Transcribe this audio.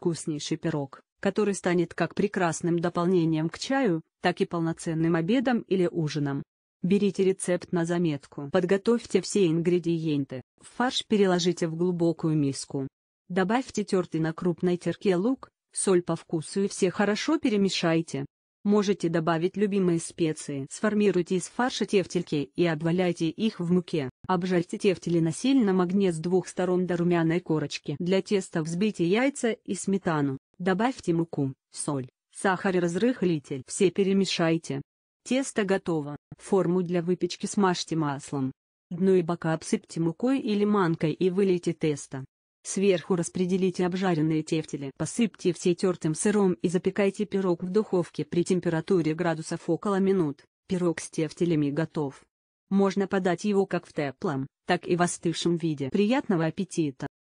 вкуснейший пирог, который станет как прекрасным дополнением к чаю, так и полноценным обедом или ужином. Берите рецепт на заметку. Подготовьте все ингредиенты. Фарш переложите в глубокую миску. Добавьте тертый на крупной терке лук, соль по вкусу и все хорошо перемешайте. Можете добавить любимые специи. Сформируйте из фарша тефтельки и обваляйте их в муке. Обжарьте тефтели на сильном огне с двух сторон до румяной корочки. Для теста взбейте яйца и сметану. Добавьте муку, соль, сахар и разрыхлитель. Все перемешайте. Тесто готово. Форму для выпечки смажьте маслом. Дно и бока обсыпьте мукой или манкой и вылейте тесто. Сверху распределите обжаренные тефтели. Посыпьте все тертым сыром и запекайте пирог в духовке при температуре градусов около минут. Пирог с тефтелями готов. Можно подать его как в теплом, так и в остывшем виде. Приятного аппетита!